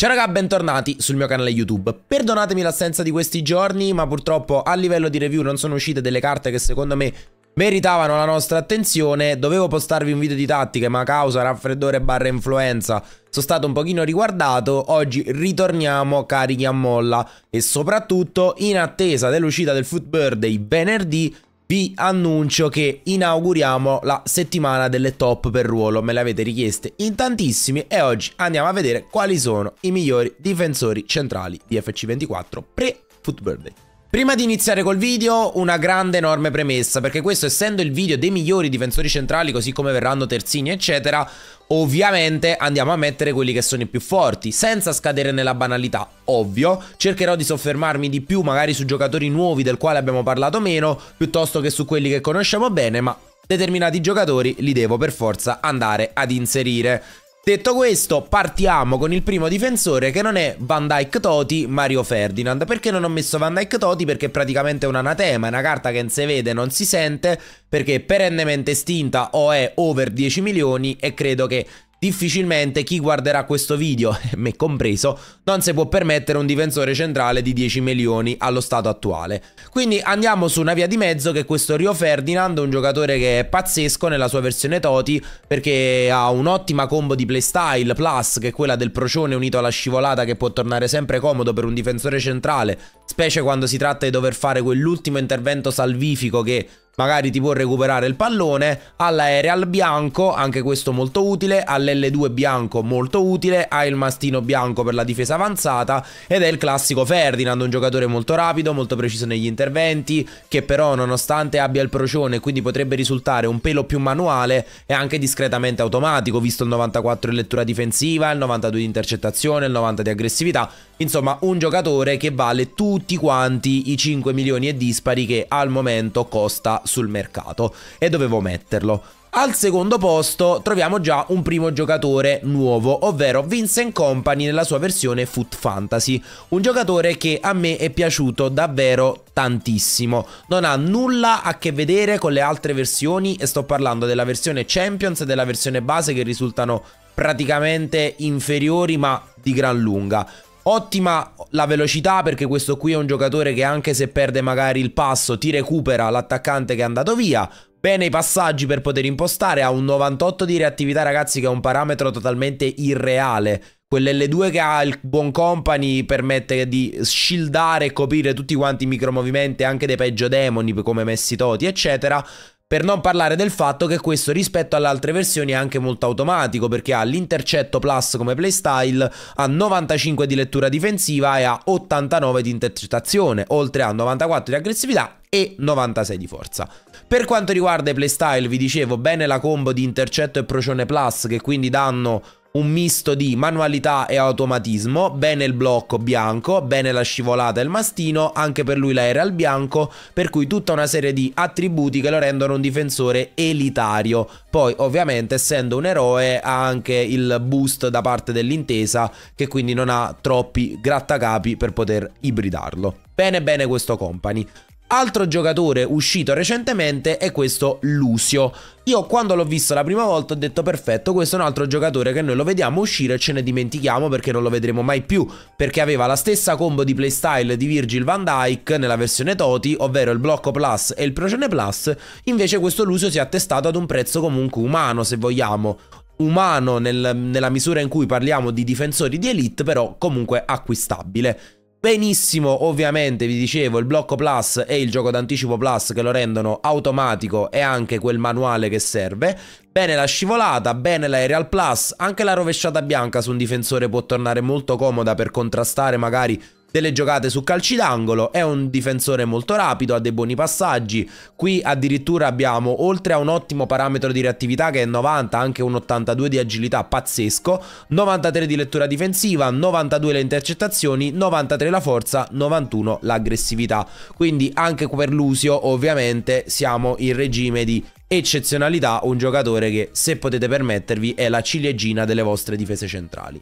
Ciao raga, bentornati sul mio canale YouTube. Perdonatemi l'assenza di questi giorni, ma purtroppo a livello di review non sono uscite delle carte che secondo me meritavano la nostra attenzione. Dovevo postarvi un video di tattiche, ma a causa raffreddore barra influenza sono stato un pochino riguardato. Oggi ritorniamo carichi a molla e soprattutto in attesa dell'uscita del Footbird dei venerdì vi annuncio che inauguriamo la settimana delle top per ruolo, me le avete richieste in tantissimi e oggi andiamo a vedere quali sono i migliori difensori centrali di FC24 pre football Day. Prima di iniziare col video, una grande enorme premessa, perché questo essendo il video dei migliori difensori centrali, così come verranno terzini eccetera, ovviamente andiamo a mettere quelli che sono i più forti, senza scadere nella banalità, ovvio, cercherò di soffermarmi di più magari su giocatori nuovi del quale abbiamo parlato meno, piuttosto che su quelli che conosciamo bene, ma determinati giocatori li devo per forza andare ad inserire. Detto questo, partiamo con il primo difensore che non è Van Dyke Toti, Mario Ferdinand. Perché non ho messo Van Dyke Toti? Perché è praticamente un anatema, è una carta che non si vede, non si sente, perché è perennemente estinta o è over 10 milioni e credo che difficilmente chi guarderà questo video, me compreso, non si può permettere un difensore centrale di 10 milioni allo stato attuale. Quindi andiamo su una via di mezzo che questo Rio Ferdinand un giocatore che è pazzesco nella sua versione Toti perché ha un'ottima combo di playstyle plus che è quella del procione unito alla scivolata che può tornare sempre comodo per un difensore centrale, specie quando si tratta di dover fare quell'ultimo intervento salvifico che magari ti può recuperare il pallone, all'aereal bianco, anche questo molto utile, all'L2 bianco molto utile, ha il mastino bianco per la difesa avanzata ed è il classico Ferdinand, un giocatore molto rapido, molto preciso negli interventi, che però nonostante abbia il procione quindi potrebbe risultare un pelo più manuale, è anche discretamente automatico, visto il 94 di lettura difensiva, il 92 di intercettazione, il 90 di aggressività, Insomma, un giocatore che vale tutti quanti i 5 milioni e dispari che al momento costa sul mercato e dovevo metterlo. Al secondo posto troviamo già un primo giocatore nuovo, ovvero Vincent Company nella sua versione Foot Fantasy, un giocatore che a me è piaciuto davvero tantissimo, non ha nulla a che vedere con le altre versioni e sto parlando della versione Champions e della versione base che risultano praticamente inferiori ma di gran lunga. Ottima la velocità perché questo qui è un giocatore che anche se perde magari il passo ti recupera l'attaccante che è andato via. Bene i passaggi per poter impostare, ha un 98 di reattività ragazzi che è un parametro totalmente irreale. Quell'L2 che ha il buon company permette di shieldare e coprire tutti quanti i micromovimenti anche dei peggio demoni come Messi Toti eccetera. Per non parlare del fatto che questo rispetto alle altre versioni è anche molto automatico perché ha l'intercetto plus come playstyle, ha 95 di lettura difensiva e ha 89 di intercettazione, oltre a 94 di aggressività e 96 di forza. Per quanto riguarda i playstyle vi dicevo bene la combo di intercetto e procione plus che quindi danno un misto di manualità e automatismo, bene il blocco bianco, bene la scivolata e il mastino, anche per lui l'aereo al bianco, per cui tutta una serie di attributi che lo rendono un difensore elitario. Poi ovviamente essendo un eroe ha anche il boost da parte dell'intesa che quindi non ha troppi grattacapi per poter ibridarlo. Bene bene questo company. Altro giocatore uscito recentemente è questo Lucio. Io quando l'ho visto la prima volta ho detto perfetto, questo è un altro giocatore che noi lo vediamo uscire e ce ne dimentichiamo perché non lo vedremo mai più, perché aveva la stessa combo di playstyle di Virgil van Dyke nella versione Toti, ovvero il blocco plus e il procione plus, invece questo Lucio si è attestato ad un prezzo comunque umano se vogliamo, umano nel, nella misura in cui parliamo di difensori di elite, però comunque acquistabile. Benissimo, ovviamente, vi dicevo, il blocco plus e il gioco d'anticipo plus che lo rendono automatico e anche quel manuale che serve. Bene la scivolata, bene l'aerial plus, anche la rovesciata bianca su un difensore può tornare molto comoda per contrastare magari delle giocate su calci d'angolo, è un difensore molto rapido, ha dei buoni passaggi, qui addirittura abbiamo oltre a un ottimo parametro di reattività che è 90, anche un 82 di agilità pazzesco, 93 di lettura difensiva, 92 le intercettazioni, 93 la forza, 91 l'aggressività, quindi anche per Lusio ovviamente siamo in regime di eccezionalità, un giocatore che se potete permettervi è la ciliegina delle vostre difese centrali.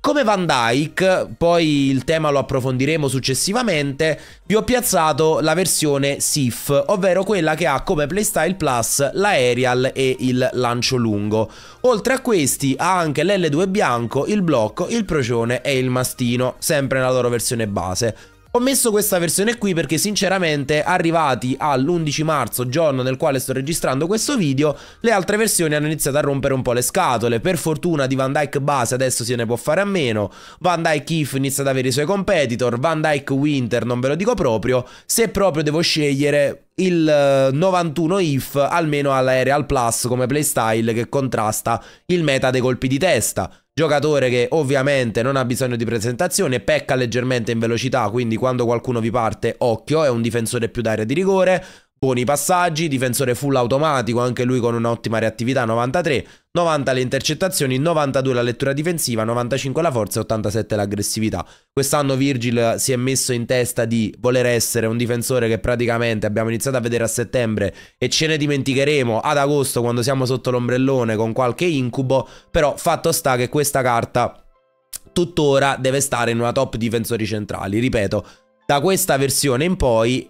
Come Van Dyke, poi il tema lo approfondiremo successivamente, vi ho piazzato la versione SIF, ovvero quella che ha come Playstyle Plus l'aerial e il lancio lungo. Oltre a questi ha anche l'L2 bianco, il blocco, il procione e il mastino, sempre nella loro versione base. Ho messo questa versione qui perché sinceramente arrivati all'11 marzo, giorno nel quale sto registrando questo video, le altre versioni hanno iniziato a rompere un po' le scatole. Per fortuna di Van Dyke base adesso se ne può fare a meno, Van Dyke If inizia ad avere i suoi competitor, Van Dyke Winter non ve lo dico proprio, se proprio devo scegliere il 91 eh, if almeno all'Aerial Plus come playstyle che contrasta il meta dei colpi di testa. Giocatore che ovviamente non ha bisogno di presentazione, pecca leggermente in velocità, quindi quando qualcuno vi parte, occhio, è un difensore più d'area di rigore. Buoni passaggi, difensore full automatico, anche lui con un'ottima reattività, 93, 90 le intercettazioni, 92 la lettura difensiva, 95 la forza e 87 l'aggressività. Quest'anno Virgil si è messo in testa di voler essere un difensore che praticamente abbiamo iniziato a vedere a settembre e ce ne dimenticheremo ad agosto quando siamo sotto l'ombrellone con qualche incubo, però fatto sta che questa carta tuttora deve stare in una top difensori centrali, ripeto. Da questa versione in poi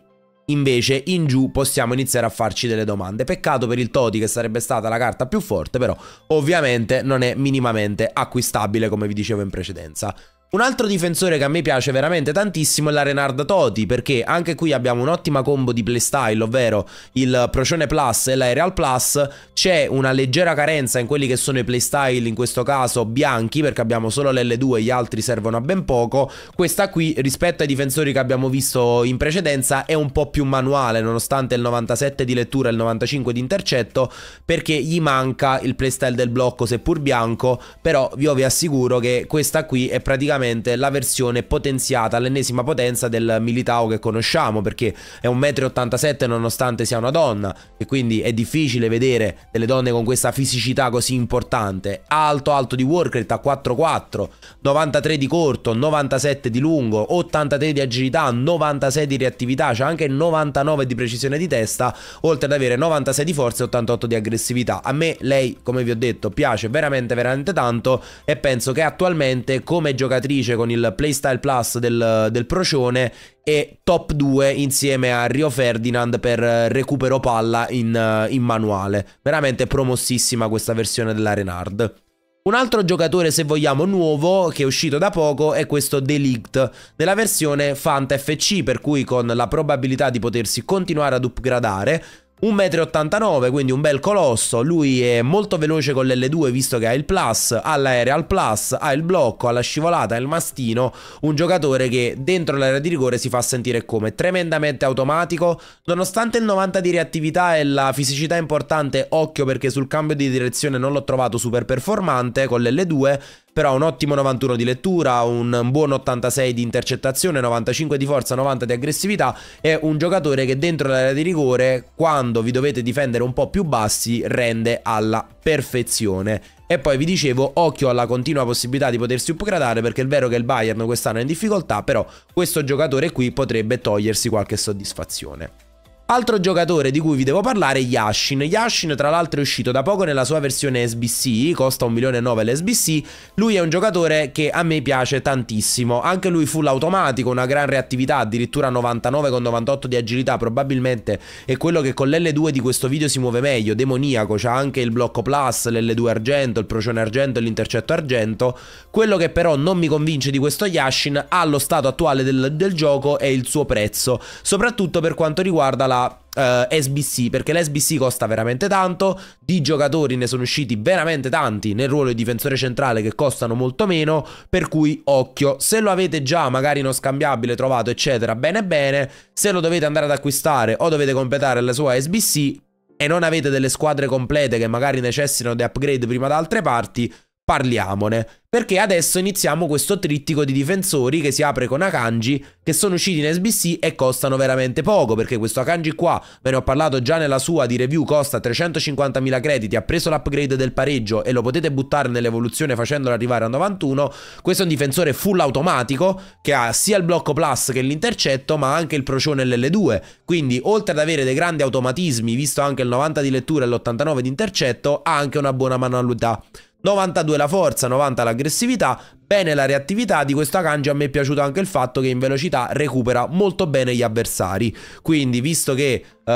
Invece in giù possiamo iniziare a farci delle domande. Peccato per il Toti che sarebbe stata la carta più forte, però ovviamente non è minimamente acquistabile come vi dicevo in precedenza. Un altro difensore che a me piace veramente tantissimo è la Renarda Toti, perché anche qui abbiamo un'ottima combo di playstyle, ovvero il Procione Plus e l'Aerial Plus, c'è una leggera carenza in quelli che sono i playstyle, in questo caso bianchi, perché abbiamo solo l'L2 e gli altri servono a ben poco, questa qui rispetto ai difensori che abbiamo visto in precedenza è un po' più manuale, nonostante il 97 di lettura e il 95 di intercetto, perché gli manca il playstyle del blocco seppur bianco, però io vi assicuro che questa qui è praticamente praticamente la versione potenziata all'ennesima potenza del Militao che conosciamo perché è 1,87 m nonostante sia una donna e quindi è difficile vedere delle donne con questa fisicità così importante. Alto alto di Warcraft a 4,4, 93 di corto, 97 di lungo, 83 di agilità, 96 di reattività, c'è cioè anche 99 di precisione di testa, oltre ad avere 96 di forza e 88 di aggressività. A me lei, come vi ho detto, piace veramente veramente tanto e penso che attualmente come giocatrice vincitrice con il Playstyle Plus del, del Procione e top 2 insieme a Rio Ferdinand per eh, recupero palla in, eh, in manuale. Veramente promossissima questa versione della Renard. Un altro giocatore, se vogliamo, nuovo, che è uscito da poco, è questo Delict, nella versione Fanta FC, per cui con la probabilità di potersi continuare ad upgradare, 1,89 m, quindi un bel colosso. Lui è molto veloce con l'L2 visto che ha il plus, ha l'aerial plus, ha il blocco, ha la scivolata, ha il mastino. Un giocatore che dentro l'area di rigore si fa sentire come tremendamente automatico. Nonostante il 90 di reattività e la fisicità importante, occhio perché sul cambio di direzione non l'ho trovato super performante con l'L2 però ha un ottimo 91 di lettura, un buon 86 di intercettazione, 95 di forza, 90 di aggressività, è un giocatore che dentro l'area di rigore, quando vi dovete difendere un po' più bassi, rende alla perfezione. E poi vi dicevo, occhio alla continua possibilità di potersi upgradare perché è vero che il Bayern quest'anno è in difficoltà, però questo giocatore qui potrebbe togliersi qualche soddisfazione. Altro giocatore di cui vi devo parlare è Yashin. Yashin tra l'altro è uscito da poco nella sua versione SBC, costa 1 milione e 9 l'SBC. Lui è un giocatore che a me piace tantissimo. Anche lui full automatico, una gran reattività, addirittura 99 con 98 di agilità, probabilmente è quello che con l'L2 di questo video si muove meglio, demoniaco, c'ha anche il blocco plus, l'L2 argento, il procione argento e l'intercetto argento. Quello che però non mi convince di questo Yashin allo stato attuale del, del gioco è il suo prezzo, soprattutto per quanto riguarda la alla uh, eh, SBC, perché l'SBC costa veramente tanto, di giocatori ne sono usciti veramente tanti nel ruolo di difensore centrale che costano molto meno, per cui occhio, se lo avete già magari non scambiabile trovato eccetera, bene bene, se lo dovete andare ad acquistare o dovete completare la sua SBC e non avete delle squadre complete che magari necessitano di upgrade prima da altre parti, parliamone. Perché adesso iniziamo questo trittico di difensori che si apre con Akanji, che sono usciti in SBC e costano veramente poco, perché questo Akanji qua, ve ne ho parlato già nella sua di review, costa 350.000 crediti, ha preso l'upgrade del pareggio e lo potete buttare nell'evoluzione facendolo arrivare a 91. Questo è un difensore full automatico, che ha sia il blocco plus che l'intercetto, ma anche il procione LL2. Quindi, oltre ad avere dei grandi automatismi, visto anche il 90 di lettura e l'89 di intercetto, ha anche una buona manualità. 92 la forza, 90 l'aggressività, bene la reattività di questo Akanji, a me è piaciuto anche il fatto che in velocità recupera molto bene gli avversari, quindi visto che uh,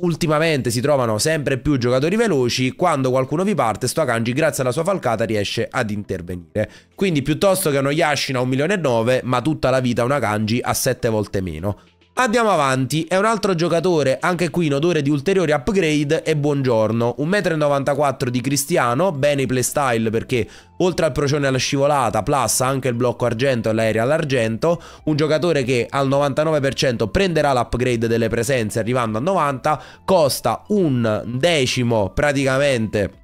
ultimamente si trovano sempre più giocatori veloci, quando qualcuno vi parte, sto Akanji grazie alla sua falcata riesce ad intervenire, quindi piuttosto che uno Yashin a 1.900.000, ma tutta la vita un Akanji a 7 volte meno. Andiamo avanti, è un altro giocatore, anche qui in odore di ulteriori upgrade e buongiorno. 1,94 m di Cristiano, bene i playstyle perché oltre al procione alla scivolata, plus anche il blocco argento e l'aereo all'argento, un giocatore che al 99% prenderà l'upgrade delle presenze arrivando a 90, costa un decimo praticamente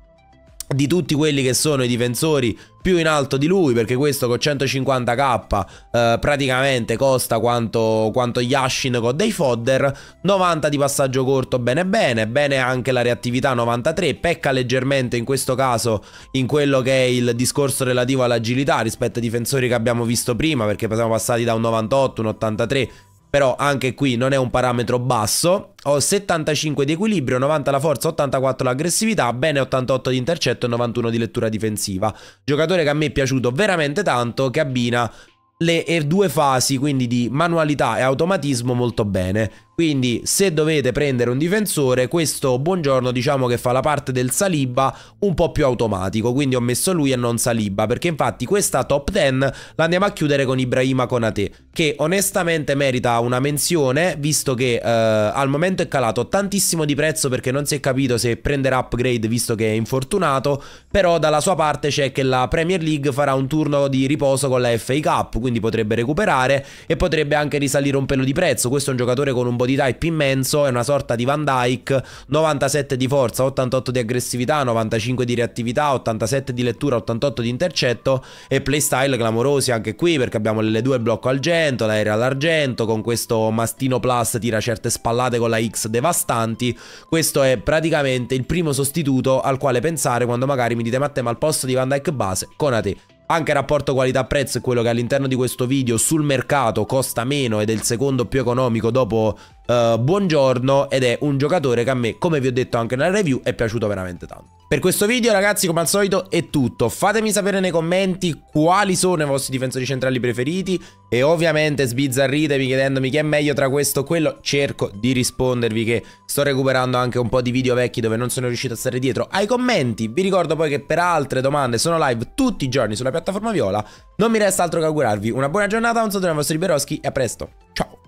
di tutti quelli che sono i difensori più in alto di lui perché questo con 150k eh, praticamente costa quanto, quanto Yashin con dei fodder 90 di passaggio corto bene bene bene anche la reattività 93 pecca leggermente in questo caso in quello che è il discorso relativo all'agilità rispetto ai difensori che abbiamo visto prima perché siamo passati da un 98 un 83 però anche qui non è un parametro basso. Ho 75 di equilibrio, 90 la forza, 84 l'aggressività, bene 88 di intercetto e 91 di lettura difensiva. Giocatore che a me è piaciuto veramente tanto, che abbina le eh, due fasi, quindi di manualità e automatismo molto bene. Quindi se dovete prendere un difensore, questo buongiorno diciamo che fa la parte del Saliba un po' più automatico, quindi ho messo lui e non Saliba, perché infatti questa top 10 andiamo a chiudere con Ibrahima Konate, che onestamente merita una menzione, visto che eh, al momento è calato tantissimo di prezzo perché non si è capito se prenderà upgrade visto che è infortunato, però dalla sua parte c'è che la Premier League farà un turno di riposo con la FA Cup, quindi potrebbe recuperare e potrebbe anche risalire un pelo di prezzo, questo è un giocatore con un po' di type immenso, è una sorta di Van Dyke, 97 di forza, 88 di aggressività, 95 di reattività, 87 di lettura, 88 di intercetto e playstyle clamorosi anche qui perché abbiamo le due blocco argento, l'aereo all'argento, con questo mastino plus tira certe spallate con la X devastanti, questo è praticamente il primo sostituto al quale pensare quando magari mi dite Matte ma al posto di Van Dyke base, con a te. Anche il rapporto qualità-prezzo è quello che all'interno di questo video sul mercato costa meno ed è il secondo più economico dopo eh, buongiorno ed è un giocatore che a me, come vi ho detto anche nella review, è piaciuto veramente tanto. Per questo video ragazzi come al solito è tutto, fatemi sapere nei commenti quali sono i vostri difensori centrali preferiti e ovviamente sbizzarritemi chiedendomi chi è meglio tra questo e quello, cerco di rispondervi che sto recuperando anche un po' di video vecchi dove non sono riuscito a stare dietro ai commenti, vi ricordo poi che per altre domande sono live tutti i giorni sulla piattaforma Viola, non mi resta altro che augurarvi una buona giornata, un saluto dai vostri Beroschi e a presto, ciao!